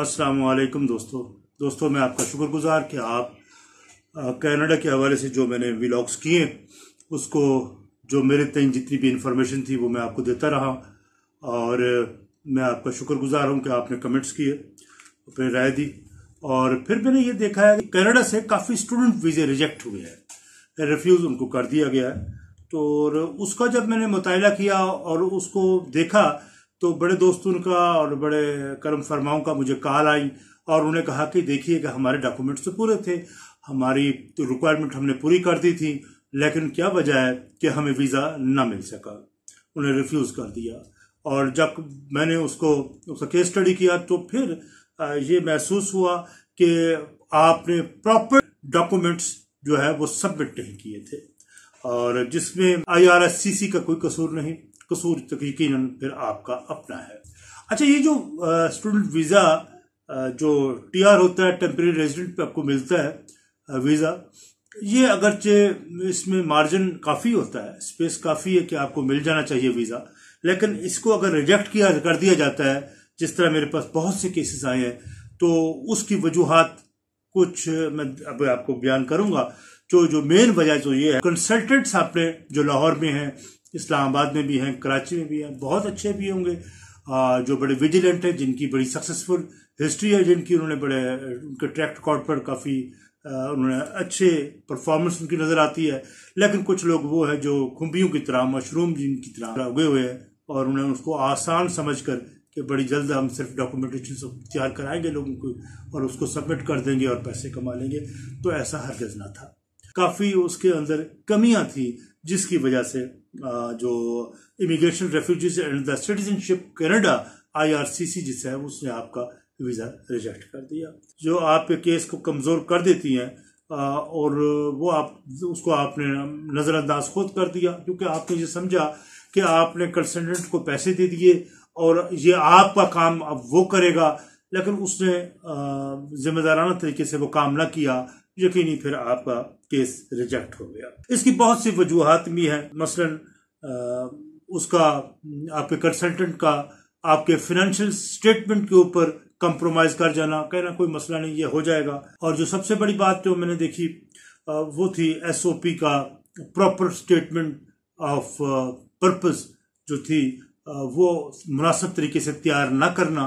असलकुम दोस्तों दोस्तों मैं आपका शुक्रगुजार कि आप कनाडा के हवाले से जो मैंने व्लॉग्स किए उसको जो मेरे तय जितनी भी इंफॉर्मेशन थी वो मैं आपको देता रहा और मैं आपका शुक्रगुजार हूँ कि आपने कमेंट्स किए फिर राय दी और फिर मैंने ये देखा है कि कनाडा से काफ़ी स्टूडेंट वीज़े रिजेक्ट हुए हैं रिफ्यूज़ उनको कर दिया गया है तो उसका जब मैंने मुताला किया और उसको देखा तो बड़े दोस्तों का और बड़े कर्म फरमाओं का मुझे कॉल आई और उन्हें कहा कि देखिएगा हमारे डॉक्यूमेंट्स तो पूरे थे हमारी तो रिक्वायरमेंट हमने पूरी कर दी थी लेकिन क्या वजह है कि हमें वीज़ा ना मिल सका उन्हें रिफ्यूज़ कर दिया और जब मैंने उसको उसका केस स्टडी किया तो फिर ये महसूस हुआ कि आपने प्रॉपर डॉक्यूमेंट्स जो है वो सबमिट नहीं किए थे और जिसमें आई का कोई कसूर नहीं कसूर यकीन फिर आपका अपना है अच्छा ये जो स्टूडेंट वीज़ा जो टी आर होता है टेम्प्रेरी रेजिडेंट पे आपको मिलता है वीज़ा ये अगरचे इसमें मार्जिन काफ़ी होता है स्पेस काफ़ी है कि आपको मिल जाना चाहिए वीज़ा लेकिन इसको अगर रिजेक्ट किया कर दिया जाता है जिस तरह मेरे पास बहुत से केसेस आए हैं तो उसकी वजूहत कुछ मैं अब आपको बयान करूंगा जो जो मेन वजह जो तो ये है कंसल्टेंट्स आपने जो लाहौर में हैं इस्लामाबाद में भी हैं कराची में भी हैं बहुत अच्छे भी होंगे जो बड़े विजिलेंट हैं जिनकी बड़ी सक्सेसफुल हिस्ट्री है जिनकी उन्होंने बड़े उनके ट्रैक रिकॉर्ड पर काफ़ी उन्होंने अच्छे परफॉर्मेंस उनकी नज़र आती है लेकिन कुछ लोग वो है जो खुम्बियों की तरह मशरूम जिनकी तरह उगे हुए हैं और उन्हें उसको आसान समझ कर कि बड़ी जल्द हम सिर्फ डॉक्यूमेंटेशन सब तैयार कराएंगे लोगों को और उसको सबमिट कर देंगे और पैसे कमा लेंगे तो ऐसा हरगज ना था काफ़ी उसके अंदर कमियां थी जिसकी वजह से जो immigration refugees and the citizenship Canada IRCC जिसे है उसने आपका वीज़ा रिजेक्ट कर दिया जो आपके केस को कमज़ोर कर देती हैं और वो आप उसको आपने नज़रअंदाज खुद कर दिया क्योंकि आपने ये समझा कि आपने कंसल्टेंट को पैसे दे दिए और ये आपका काम अब वो करेगा लेकिन उसने जिम्मेदाराना तरीके से वो काम ना किया यकीनी फिर आपका केस रिजेक्ट हो गया इसकी बहुत सी वजूहत भी हैं मसलन उसका आपके कंसल्टेंट का आपके फिनेंशियल स्टेटमेंट के ऊपर कंप्रोमाइज कर जाना कहना कोई मसला नहीं ये हो जाएगा और जो सबसे बड़ी बात जो मैंने देखी वो थी एसओपी का प्रॉपर स्टेटमेंट ऑफ पर्पस जो थी वो मुनासिब तरीके से तैयार ना करना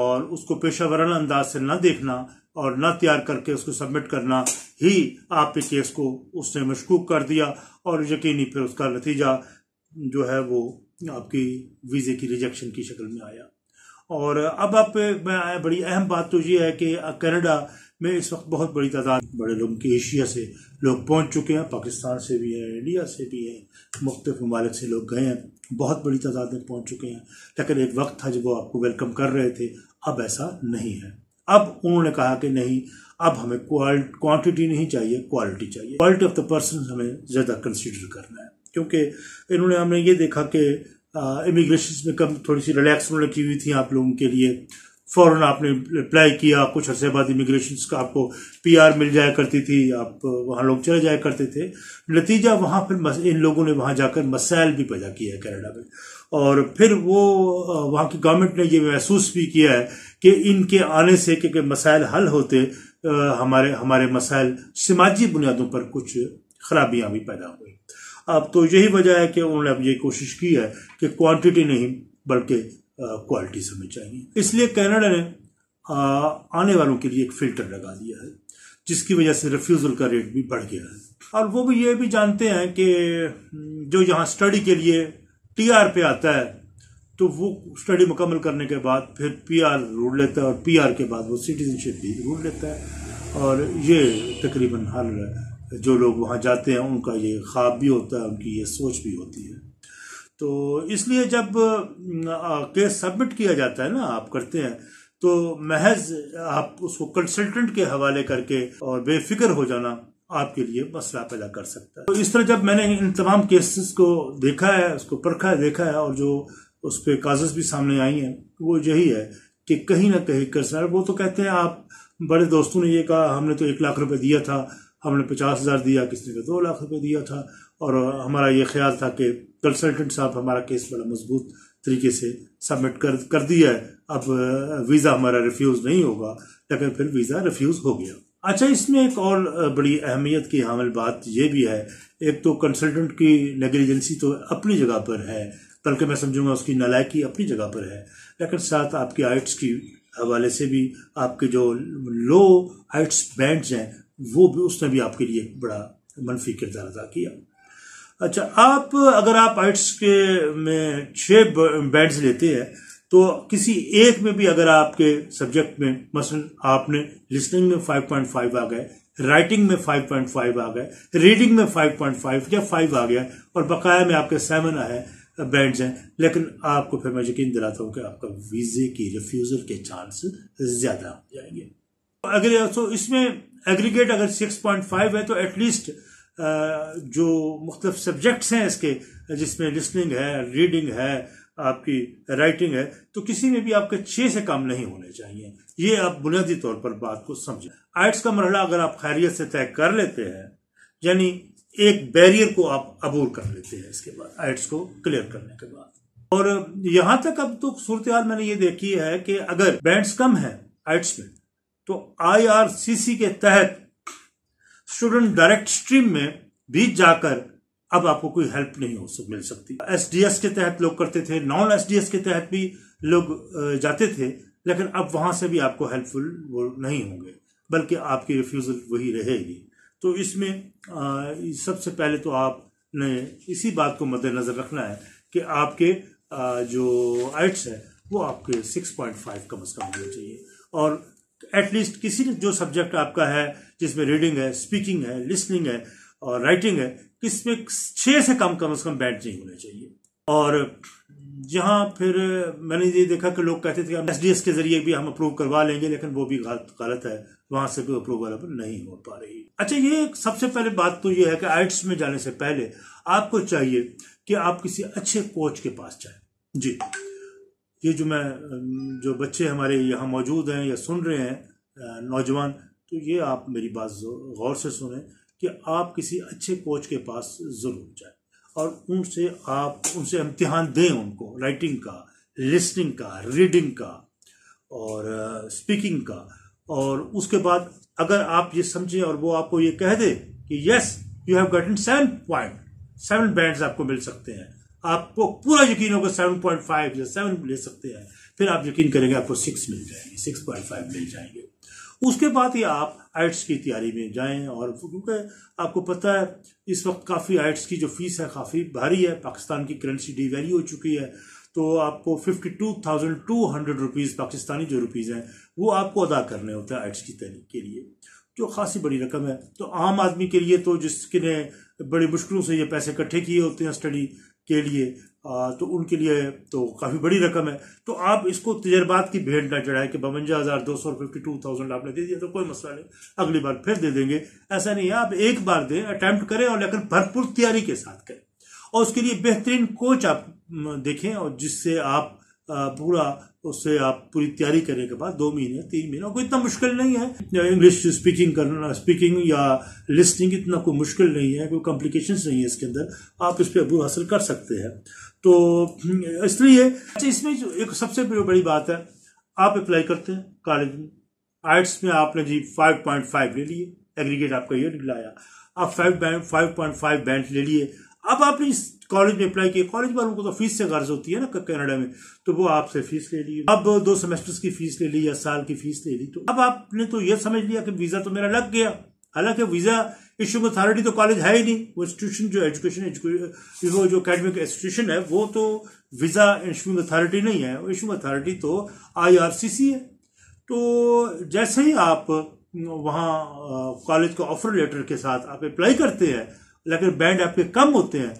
और उसको पेशा अंदाज से ना देखना और न तैयार करके उसको सबमिट करना ही आपके केस को उसने मशकूक कर दिया और यकीनी फिर उसका नतीजा जो है वो आपकी वीज़े की रिजेक्शन की शक्ल में आया और अब आप मैं आया बड़ी अहम बात तो ये है कि कनाडा में इस वक्त बहुत बड़ी तादाद बड़े लोगों की एशिया से लोग पहुंच चुके हैं पाकिस्तान से भी हैं इंडिया से भी हैं मुख्तफ ममालिक से लोग गए हैं बहुत बड़ी तादाद में पहुंच चुके हैं लेकिन एक वक्त था जब वो आपको वेलकम कर रहे थे अब ऐसा नहीं है अब उन्होंने कहा कि नहीं अब हमें क्वांटिटी नहीं चाहिए क्वालिटी चाहिए क्वालिटी ऑफ द पर्सन हमें ज़्यादा कंसिडर करना है क्योंकि इन्होंने हमने ये देखा कि इमिग्रेशन में कम थोड़ी सी रिलैक्स उन्होंने की हुई थी आप लोगों के लिए फ़ौरन आपने अप्लाई किया कुछ अरसे बाद इमिग्रेशन का आपको पीआर मिल जाया करती थी आप वहाँ लोग चले जाया करते थे नतीजा वहाँ फिर इन लोगों ने वहाँ जाकर मसाइल भी पैदा किया है कैनेडा में और फिर वो वहाँ की गवर्नमेंट ने ये महसूस भी किया है कि इनके आने से क्योंकि मसाइल हल होते हमारे हमारे मसाइल समाजी बुनियादों पर कुछ खराबियाँ भी पैदा हुई अब तो यही वजह है कि उन्होंने अब ये कोशिश की है कि क्वान्टिटी नहीं बल्कि क्वालिटीज हमें चाहिए इसलिए कनाडा ने आने वालों के लिए एक फिल्टर लगा दिया है जिसकी वजह से रिफ्यूज़ल का रेट भी बढ़ गया है और वो भी ये भी जानते हैं कि हम्म, जो यहाँ स्टडी के लिए टी आर पे आता है तो वो स्टडी मुकम्मल करने के बाद फिर पी आर ढूंढ लेता है और पी आर के बाद वो सिटीजनशिप भी रूढ़ लेता है और ये तकरीबन हर जो लोग वहाँ जाते हैं उनका ये ख्वाब भी होता है उनकी ये सोच भी होती है तो इसलिए जब केस सबमिट किया जाता है ना आप करते हैं तो महज आप उसको कंसल्टेंट के हवाले करके और बेफिक्र हो जाना आपके लिए मसला पैदा कर सकता है तो इस तरह जब मैंने इन तमाम केसेस को देखा है उसको परखा है देखा है और जो उस पर काजेस भी सामने आई हैं वो यही है कि कहीं ना कहीं कर्जदार वो तो कहते हैं आप बड़े दोस्तों ने ये कहा हमने तो एक लाख रुपए दिया था हमने पचास हज़ार दिया किसी ने तो दो लाख रुपए दिया था और हमारा ये ख्याल था कि कंसल्टेंट साहब हमारा केस बड़ा मजबूत तरीके से सबमिट कर कर दिया है अब वीज़ा हमारा रिफ्यूज़ नहीं होगा लेकिन फिर वीज़ा रिफ्यूज़ हो गया अच्छा इसमें एक और बड़ी अहमियत की हामिल बात यह भी है एक तो कंसल्टेंट की नेग्लिजेंसी तो अपनी जगह पर है बल्कि मैं समझूंगा उसकी नलायकी अपनी जगह पर है लेकिन साथ आपकी आइट्स की हवाले से भी आपके जो लो हाइट्स बैंड्स हैं वो भी उसने भी आपके लिए बड़ा मनफी किरदार अदा किया अच्छा आप अगर आप आइट्स के में छह बैंड्स लेते हैं तो किसी एक में भी अगर आपके सब्जेक्ट में मसलन आपने लिसनिंग में 5.5 आ गए राइटिंग में 5.5 आ गए रीडिंग में 5.5 या 5 आ गया और बकाया में आपके सेवन आए बैंड्स हैं लेकिन आपको फिर मैं यकीन दिलाता हूँ कि आपका वीज़े की रिफ्यूज़ल के चांस ज़्यादा हो जाएंगे अगर तो इसमें एग्रीगेट अगर सिक्स है तो एटलीस्ट जो मुख्त सब्जेक्ट्स हैं इसके जिसमें लिसनिंग है रीडिंग है आपकी राइटिंग है तो किसी में भी आपके छः से कम नहीं होने चाहिए ये आप बुनियादी तौर पर बात को समझें आइट्स का मरहला अगर आप खैरियत से तय कर लेते हैं यानी एक बैरियर को आप अबूर कर लेते हैं इसके बाद आइट्स को क्लियर करने के बाद और यहां तक अब तो सूरत मैंने ये देखी है कि अगर बैंड्स कम है आइट्स में तो आईआरसीसी के तहत स्टूडेंट डायरेक्ट स्ट्रीम में भी जाकर अब आपको कोई हेल्प नहीं हो सक मिल सकती एसडीएस के तहत लोग करते थे नॉन एसडीएस के तहत भी लोग जाते थे लेकिन अब वहां से भी आपको हेल्पफुल वो नहीं होंगे बल्कि आपकी रिफ्यूज़ल वही रहेगी तो इसमें सबसे पहले तो आपने इसी बात को मद्देनज़र रखना है कि आपके आ, जो आइट्स है वो आपके 6.5 कम अज़ कम होने चाहिए और एटलीस्ट किसी जो सब्जेक्ट आपका है जिसमें रीडिंग है स्पीकिंग है लिसनिंग है और राइटिंग है किसमें छः से कम कम से कम बैट नहीं होना चाहिए और जहाँ फिर मैंने ये देखा कि लोग कहते थे एस डी एस के जरिए भी हम अप्रूव करवा लेंगे लेकिन वो भी गलत गलत है वहां से भी अप्रूवल नहीं हो पा रही अच्छा ये सबसे पहले बात तो ये है कि आइट्स में जाने से पहले आपको चाहिए कि आप किसी अच्छे कोच के पास जाए जी ये जो मैं जो बच्चे हमारे यहाँ मौजूद हैं या सुन रहे हैं नौजवान तो ये आप मेरी बात गौर से सुने कि आप किसी अच्छे कोच के पास ज़रूर जाएं और उनसे आप उनसे इम्तिहान दें उनको राइटिंग का लिसनिंग का रीडिंग का और स्पीकिंग uh, का और उसके बाद अगर आप ये समझें और वो आपको ये कह दे कि yes you have gotten seven point seven bands आपको मिल सकते हैं आपको पूरा यकीन होगा सेवन पॉइंट फाइव या सेवन ले सकते हैं फिर आप यकीन करेंगे आपको सिक्स मिल जाएंगे सिक्स पॉइंट फाइव मिल जाएंगे उसके बाद ही आप आइट्स की तैयारी में जाएं और क्योंकि आपको पता है इस वक्त काफ़ी आइट्स की जो फीस है काफ़ी भारी है पाकिस्तान की करेंसी डिवैल्यू हो चुकी है तो आपको fifty two thousand two hundred rupees Pakistani जो रुपीज़ हैं वो आपको अदा करने होते हैं आइट्स की तैयारी के लिए जो खासी बड़ी रकम है तो आम आदमी के लिए तो जिसके ने बड़ी मुश्किलों से ये पैसे इकट्ठे किए होते हैं स्टडी के लिए आ, तो उनके लिए तो काफ़ी बड़ी रकम है तो आप इसको तजर्बात की भेंट ना चढ़ाए कि बवंजा हज़ार दो सौ फिफ्टी टू थाउजेंड आपने दे दिया तो कोई मसला नहीं अगली बार फिर दे देंगे ऐसा नहीं है आप एक बार दें अटैम्प्ट करें और लेकिन भरपूर तैयारी के साथ करें और उसके लिए बेहतरीन कोच आप देखें और जिससे आप पूरा उससे आप पूरी तैयारी करने के बाद दो महीने तीन महीने कोई इतना मुश्किल नहीं है इंग्लिश स्पीकिंग करना स्पीकिंग या लिस्निंग इतना कोई मुश्किल नहीं है कोई कॉम्प्लिकेशन नहीं है इसके अंदर आप इस पर अबू हासिल कर सकते हैं तो हम्म, इसलिए अच्छा इसमें जो एक सबसे बड़ी बात है आप अप्लाई करते हैं कॉलेज में आर्ट्स में आपने जी फाइव पॉइंट फाइव ले लिए एग्रीगेट आपका ये निकलाया आप five five point five band ले लिए अब आपने कॉलेज में अप्लाई किया कॉलेज वालों को तो फीस से गर्ज होती है ना कनाडा में तो वो आपसे फीस ले ली अब दो सेमेस्टर्स की फीस ले ली या साल की फीस ले ली तो अब आपने तो यह समझ लिया कि वीजा तो मेरा लग गया हालांकि वीजा इश्यू अथॉरिटी तो कॉलेज है ही नहीं वो इंस्टीट्यूशन जो एजुकेशन वो जो अकेडमिक इंस्टीट्यूशन है वो तो वीजा इशू अथॉरिटी नहीं है इशू अथॉरिटी तो आई है तो जैसे ही आप वहाँ कॉलेज का ऑफर लेटर के साथ आप अप्लाई करते हैं लेकिन बैंड आपके कम होते हैं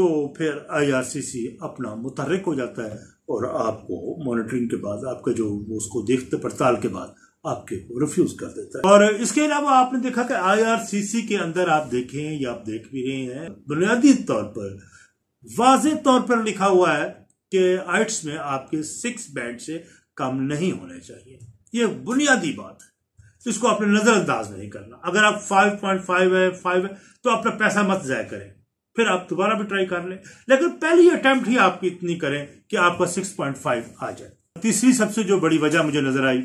तो फिर आईआरसीसी अपना मुतहरक हो जाता है और आपको मॉनिटरिंग के बाद आपका जो उसको देखते पड़ताल के बाद आपके रिफ्यूज कर देता है और इसके अलावा आपने देखा कि आईआरसीसी के अंदर आप देखें या आप देख भी रहे हैं बुनियादी तौर पर वाज तौर पर लिखा हुआ है कि आइट्स में आपके सिक्स बैंड से कम नहीं होने चाहिए यह बुनियादी बात है इसको आपने नजरअंदाज नहीं करना अगर आप फाइव पॉइंट फाइव है फाइव है तो अपना पैसा मत जाया करें फिर आप दोबारा भी ट्राई कर लें लेकिन पहली अटेम्प्ट ही आपकी इतनी करें कि आपका 6.5 आ जाए तीसरी सबसे जो बड़ी वजह मुझे नजर आई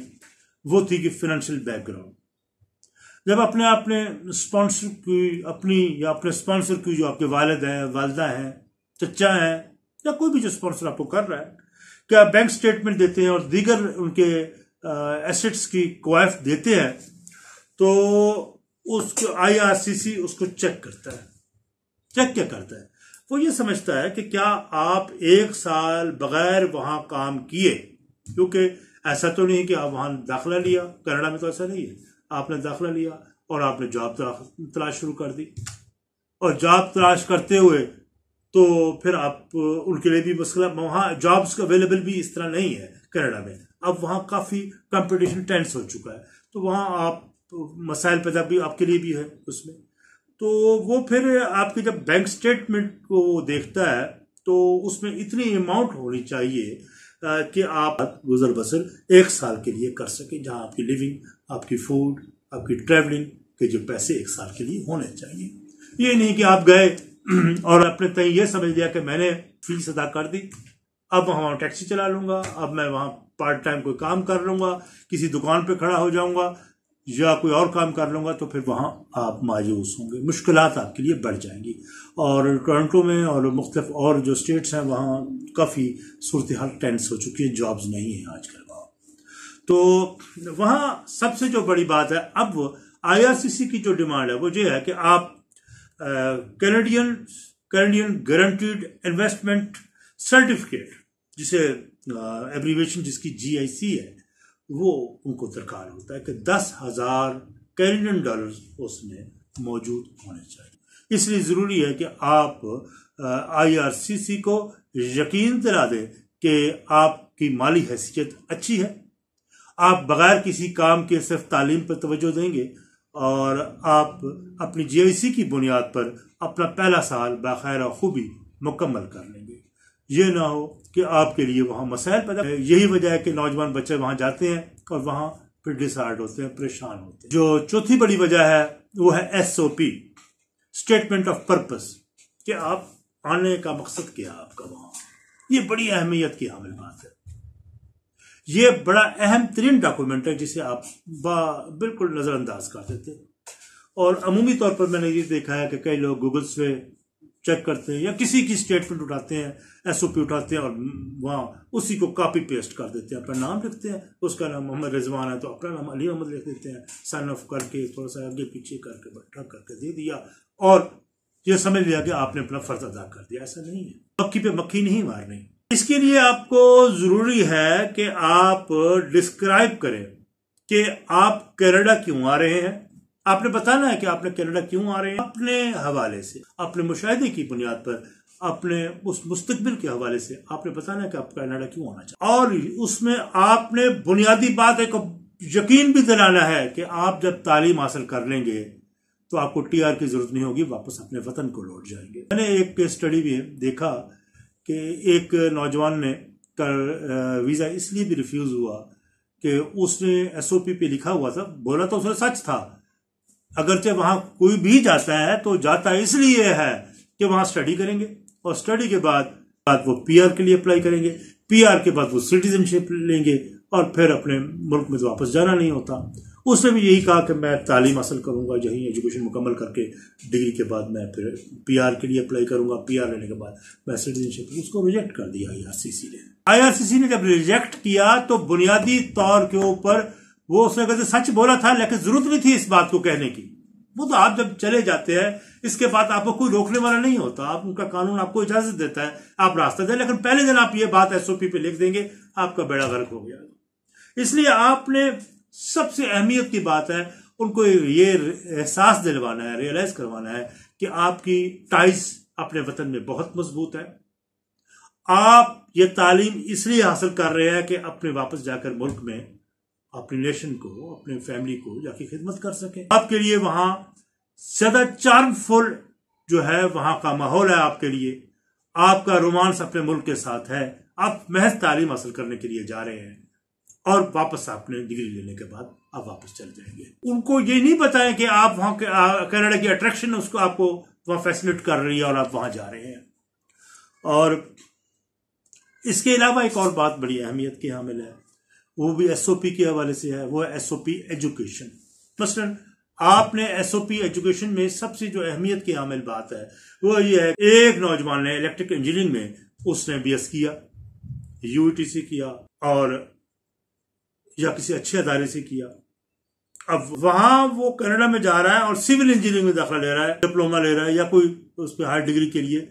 वो थी कि फिनेंशियल बैकग्राउंड जब अपने आपने स्पॉन्सर की अपनी या अपने स्पॉन्सर की जो आपके वालद हैं वालदा हैं चचा हैं या कोई भी जो स्पॉन्सर आपको कर रहा है क्या बैंक स्टेटमेंट देते हैं और दीगर उनके एसेट्स की क्वाइफ देते हैं तो उसको आई उसको चेक करता है चेक क्या करता है वो ये समझता है कि क्या आप एक साल बगैर वहां काम किए क्योंकि ऐसा तो नहीं कि आप वहां दाखिला लिया कनाडा में तो ऐसा नहीं है आपने दाखिला लिया और आपने जॉब तलाश शुरू कर दी और जॉब तलाश करते हुए तो फिर आप उनके लिए भी मसला वहां जॉब्स अवेलेबल भी इस तरह नहीं है कनाडा में अब वहां काफ़ी कंपटीशन टेंस हो चुका है तो वहां आप मसाइल पैदा भी आपके लिए भी है उसमें तो वो फिर आपके जब बैंक स्टेटमेंट को वो देखता है तो उसमें इतनी अमाउंट होनी चाहिए कि आप गुजर बसर एक साल के लिए कर सकें जहां आपकी लिविंग आपकी फूड आपकी ट्रैवलिंग के जो पैसे एक साल के लिए होने चाहिए ये नहीं कि आप गए और अपने तय ये समझ लिया कि मैंने फीस अदा कर दी अब वहाँ टैक्सी चला लूँगा अब मैं वहाँ पार्ट टाइम कोई काम कर लूँगा किसी दुकान पे खड़ा हो जाऊँगा या कोई और काम कर लूँगा तो फिर वहाँ आप मायूस होंगे मुश्किल आपके लिए बढ़ जाएंगी और टोरंटो में और मुख्त और जो स्टेट्स हैं वहाँ काफ़ी सूरत हाल टेंस हो चुकी है जॉब्स नहीं हैं आजकल वहाँ तो वहाँ सबसे जो बड़ी बात है अब सी की जो डिमांड है वो ये है कि आप Canadian Canadian guaranteed investment certificate जिसे एब्रीवेशन जिसकी सी है वो उनको दरकार होता है कि दस हज़ार कैनेडियन डॉलर उसमें मौजूद होने चाहिए इसलिए ज़रूरी है कि आप आईआरसीसी को यकीन दिला दें कि आपकी माली हैसियत अच्छी है आप बगैर किसी काम के सिर्फ तालीम पर तवज्जो देंगे और आप अपनी जे की बुनियाद पर अपना पहला साल बाखैर खूबी मुकम्मल कर लेंगे ये ना हो कि आपके लिए वहां मसाइल पैदा यही वजह है कि नौजवान बच्चे वहां जाते हैं और वहां फिर डिसहार्ड होते हैं परेशान होते हैं जो चौथी बड़ी वजह है वो है S O P statement of purpose कि आप आने का मकसद क्या है आपका वहां ये बड़ी अहमियत की हामिल बात है ये बड़ा अहम तरीन डॉक्यूमेंट है जिसे आप बिल्कुल नज़रअंदाज कर देते और अमूमी तौर पर मैंने ये देखा है कि कई लोग गूगल्स पे चेक करते हैं या किसी की स्टेटमेंट उठाते हैं एसओपी उठाते हैं और वहाँ उसी को कॉपी पेस्ट कर देते हैं अपना नाम लिखते हैं उसका नाम मोहम्मद रिजवान है तो अपना नाम अली अहमद लिख देते हैं सन ऑफ करके थोड़ा सा आगे पीछे करके बैठा करके दे दिया और ये समझ लिया कि आपने अपना फर्ज अदा कर दिया ऐसा नहीं है मक्खी पे मक्खी नहीं मारनी इसके लिए आपको जरूरी है कि आप डिस्क्राइब करें कि आप कैनेडा क्यों आ रहे हैं आपने बताना है कि आपने कनाडा क्यों आ रहे हैं अपने हवाले से अपने मुशाहे की बुनियाद पर अपने उस मुस्तबिल के हवाले से आपने बताना है कि आप कनाडा क्यों आना चाहिए और उसमें आपने बुनियादी बात एक यकीन भी दिलाना है कि आप जब तालीम हासिल कर लेंगे तो आपको टी आर की जरूरत नहीं होगी वापस अपने वतन को लौट जाएंगे मैंने एक स्टडी भी देखा कि एक नौजवान ने कर वीज़ा इसलिए भी रिफ्यूज़ हुआ कि उसने एस ओ पी पे लिखा हुआ था बोला तो उसने सच था अगरचे वहां कोई भी जाता है तो जाता इसलिए है कि वहां स्टडी करेंगे और स्टडी के बाद बाद वो पीआर के लिए अप्लाई करेंगे पीआर के बाद वो सिटीजनशिप लेंगे और फिर अपने मुल्क में वापस जाना नहीं होता उसने भी यही कहा कि मैं तालीम हासिल करूंगा यहीं एजुकेशन मुकम्मल करके डिग्री के बाद मैं फिर पीआर के लिए अप्लाई करूंगा पीआर लेने के बाद मैं सिटीजनशिप उसको रिजेक्ट कर दिया आई ने आई ने जब रिजेक्ट किया तो बुनियादी तौर के ऊपर वो उसने कहते सच बोला था लेकिन जरूरत नहीं थी इस बात को कहने की वो तो आप जब चले जाते हैं इसके बाद आपको कोई रोकने वाला नहीं होता आप उनका कानून आपको इजाजत देता है आप रास्ता दें लेकिन पहले दिन आप ये बात एसओपी पे लिख देंगे आपका बेड़ा गर्क हो गया इसलिए आपने सबसे अहमियत की बात है उनको ये एहसास दिलवाना है रियलाइज करवाना है कि आपकी टाइज अपने वतन में बहुत मजबूत है आप ये तालीम इसलिए हासिल कर रहे हैं कि अपने वापस जाकर मुल्क में अपने नेशन को अपने फैमिली को जाके खिदमत कर सके आपके लिए वहां ज्यादा चार्मफुल जो है वहां का माहौल है आपके लिए आपका रोमांस अपने मुल्क के साथ है आप महज तालीम हासिल करने के लिए जा रहे हैं और वापस आपने डिग्री लेने के बाद आप वापस चल जाएंगे उनको ये नहीं बताएं कि आप वहां के कनाडा की अट्रैक्शन उसको आपको वहां फैसिनेट कर रही है और आप वहां जा रहे हैं और इसके अलावा एक और बात बड़ी अहमियत की हामिल है वो भी एसओपी के हवाले से है वो है एसओपी एजुकेशन मसलन आपने एसओपी एजुकेशन में सबसे जो अहमियत की आमिल बात है वो ये है एक नौजवान ने इलेक्ट्रिक इंजीनियरिंग में उसने बीएस किया यूटीसी e किया और या किसी अच्छे अदारे से किया अब वहां वो कनाडा में जा रहा है और सिविल इंजीनियरिंग में दाखिला ले रहा है डिप्लोमा ले रहा है या कोई उस पर हायर डिग्री के लिए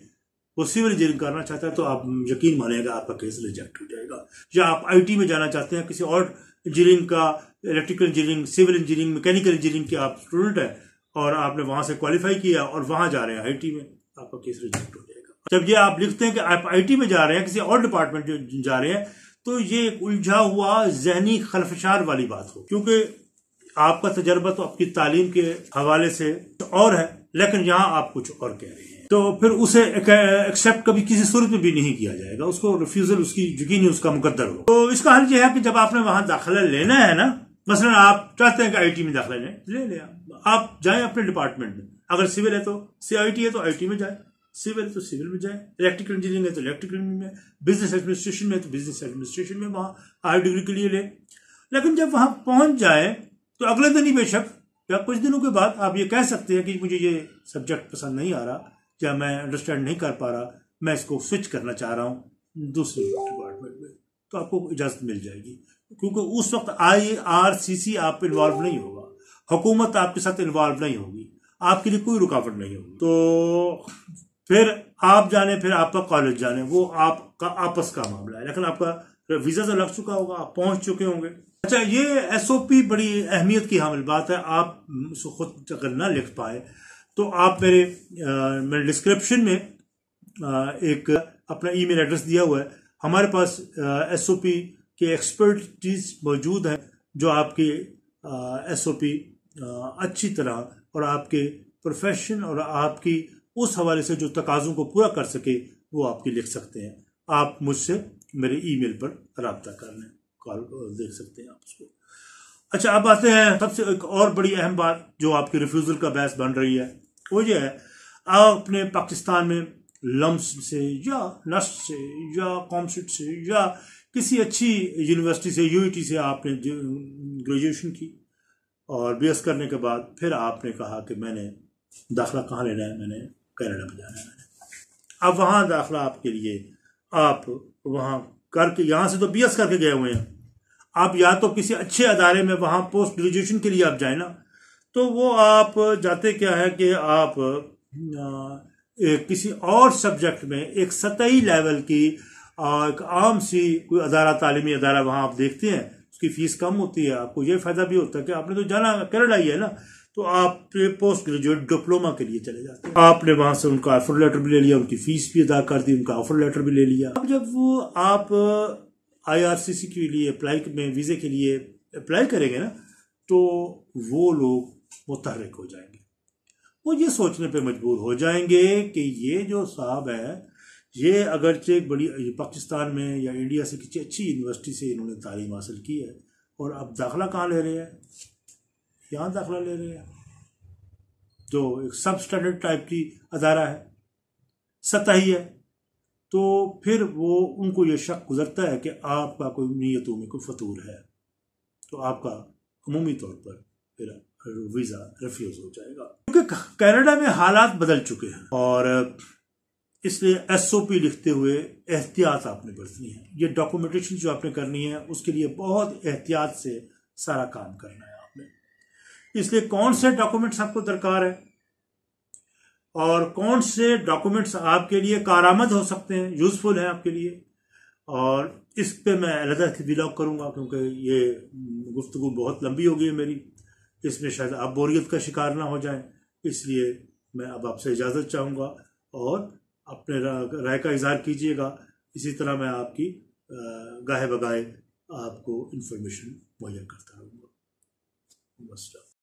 सिविल इंजीनियरिंग करना चाहता है तो आप यकीन मानेगा आपका केस रिजेक्ट हो जाएगा या आप आईटी में जाना चाहते हैं किसी और इंजीनियरिंग का electrical engineering civil engineering mechanical engineering के आप स्टूडेंट हैं और आपने वहां से क्वालिफाई किया और वहां जा रहे हैं आई में आपका केस रिजेक्ट हो जाएगा जब ये आप लिखते हैं कि आप आई में जा रहे हैं किसी और डिपार्टमेंट जा रहे हैं तो ये एक उलझा हुआ जहनी खलफशार वाली बात हो क्योंकि आपका तजर्बा तो आपकी तालीम के हवाले से और है लेकिन यहां आप कुछ और कह रहे हैं तो फिर उसे एक्सेप्ट कभी किसी सूरत में भी नहीं किया जाएगा उसको रिफ्यूजल उसकी यकीन उसका मुकदर हो तो इसका हल यह है कि जब आपने वहां दाखिला लेना है ना मसलन आप चाहते हैं कि आईटी में दाखिला लें ले लिया आप जाए अपने डिपार्टमेंट में अगर सिविल है तो सीआईटी है तो टी में जाए सिविल तो है तो सिविल में जाए इलेक्ट्रिकल इंजीनियरिंग है तो इलेक्ट्रिकल में बिजनेस एडमिनिस्ट्रेशन में तो बिजनेस एडमिनिस्ट्रेशन में वहां हायर डिग्री के लिए ले लेकिन जब वहां पहुंच जाए तो अगले दिन ही बेशक या कुछ दिनों के बाद आप ये कह सकते हैं कि मुझे ये सब्जेक्ट पसंद नहीं आ रहा या मैं अंडरस्टैंड नहीं कर पा रहा मैं इसको स्विच करना चाह रहा हूँ दूसरे डिपार्टमेंट में तो आपको इजाज़त मिल जाएगी क्योंकि उस वक्त आई आर सी सी आप इन्वॉल्व नहीं होगा हुकूमत आपके साथ इन्वॉल्व नहीं होगी आपके लिए कोई रुकावट नहीं होगी तो फिर आप जाने फिर आपका कॉलेज जाने वो आपका आपस का मामला है लेकिन आपका वीज़ा तो लग चुका होगा आप पहुंच चुके होंगे अच्छा ये एसओपी बड़ी अहमियत की हामिल बात है आप खुद अगर ना लिख पाए तो आप मेरे मेरे डिस्क्रिप्शन में आ, एक अपना ईमेल एड्रेस दिया हुआ है हमारे पास एस ओ पी के एक्सपर्टीज मौजूद हैं जो आपकी एस ओ पी अच्छी तरह और आपके प्रोफेशन और आपकी उस हवाले से जो तकाजों को पूरा कर सके वो आपकी लिख सकते हैं आप मुझसे मेरे ईमेल पर रबता कर लें कॉल देख सकते हैं आप उसको अच्छा अब आते हैं सबसे एक और बड़ी अहम बात जो आपके रिफ्यूज़ल का बहस बन रही है वो जो है अपने पाकिस्तान में लम्स से या नस्ट से या कॉमसिट से या किसी अच्छी यूनिवर्सिटी से यूईटी e से आपने ग्रेजुएशन की और बी करने के बाद फिर आपने कहा कि मैंने दाखला कहाँ लेना है मैंने कैनेडा में जाना है मैंने अब वहाँ दाखला आपके लिए आप वहाँ करके यहाँ से तो बी करके गए हुए हैं आप या तो किसी अच्छे अदारे में वहाँ पोस्ट ग्रेजुएशन के लिए आप जाए ना तो वो आप जाते क्या है कि आप एक किसी और सब्जेक्ट में एक सतही लेवल की एक आम सी कोई अदारा तालीमी अदारा वहाँ आप देखते हैं उसकी फ़ीस कम होती है आपको ये फ़ायदा भी होता है कि आपने तो जाना केरला ही है ना तो आप पोस्ट ग्रेजुएट डिप्लोमा के लिए चले जाते हैं आपने वहां से उनका ऑफर लेटर भी ले लिया उनकी फीस भी अदा कर दी उनका ऑफर लेटर भी ले लिया अब जब वो आप आई के लिए अप्लाई में वीज़े के लिए अप्लाई करेंगे ना तो वो लोग तहरिक हो जाएंगे वो ये सोचने पे मजबूर हो जाएंगे कि ये जो साहब है ये अगरचे एक बड़ी पाकिस्तान में या इंडिया से किसी अच्छी यूनिवर्सिटी से इन्होंने तालीम हासिल की है और अब दाखला कहाँ ले रहे हैं यहाँ दाखला ले रहे हैं जो एक सब स्टैंडर्ड टाइप की अदारा है सतही है तो फिर वो उनको ये शक गुजरता है कि आपका कोई नीयतों में कोई फतूर है तो आपका अमूमी तौर पर फिर वीज़ा रिफ्यूज़ हो जाएगा क्योंकि कनाडा में हालात बदल चुके हैं और इसलिए एसओपी लिखते हुए एहतियात आपने बरतनी है ये डॉक्यूमेंटेशन जो आपने करनी है उसके लिए बहुत एहतियात से सारा काम करना है आपने इसलिए कौन से डॉक्यूमेंट्स आपको दरकार है और कौन से डॉक्यूमेंट्स आपके लिए कारामद हो सकते हैं यूजफुल हैं आपके लिए और इस पे मैं से ब्लॉग करूंगा क्योंकि ये गुफ्तु बहुत लंबी हो गई है मेरी इसमें शायद आप बोरियत का शिकार ना हो जाएं इसलिए मैं अब आपसे इजाज़त चाहूँगा और अपने राय का इजहार कीजिएगा इसी तरह मैं आपकी गाहे बगाहे आपको इन्फॉर्मेशन मुहैया करता रहूँगा नमस्कार